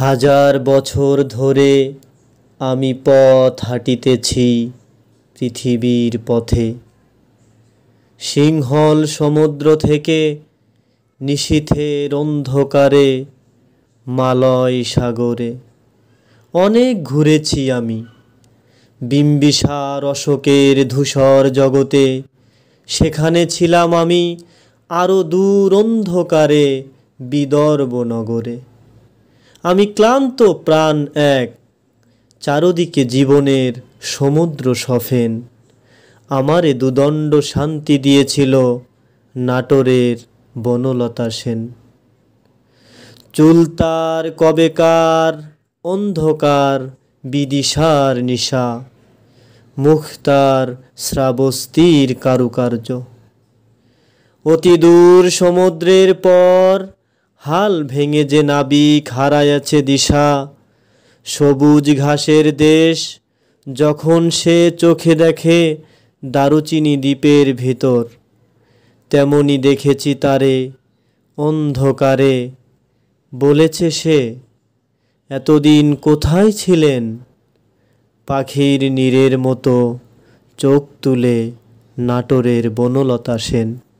হাজার বছর ধরে আমি পথ হাঁটিতেছি পৃথিবীর পথে সিংহল সমুদ্র থেকে নিশীথের অন্ধকারে মালয় সাগরে অনেক ঘুরেছি আমি বিম্বিসার অশোকের ধূসর জগতে সেখানে ছিলাম আমি আরও দূর অন্ধকারে বিদর্ভ নগরে আমি ক্লান্ত প্রাণ এক চারদিকে জীবনের সমুদ্র সফেন আমারে দুদণ্ড শান্তি দিয়েছিল নাটোরের বনলতা সেন চুলতার কবেকার অন্ধকার বিদিশার নিশা মুখতার শ্রাবস্তির কারুকার্য অতি দূর সমুদ্রের পর হাল ভেঙে যে নাবিক হারায়াছে দিশা সবুজ ঘাসের দেশ যখন সে চোখে দেখে দারুচিনি দ্বীপের ভিতর তেমনি দেখেছি তারে অন্ধকারে বলেছে সে এতদিন কোথায় ছিলেন পাখির নীরের মতো চোখ তুলে নাটোরের বনলতা সেন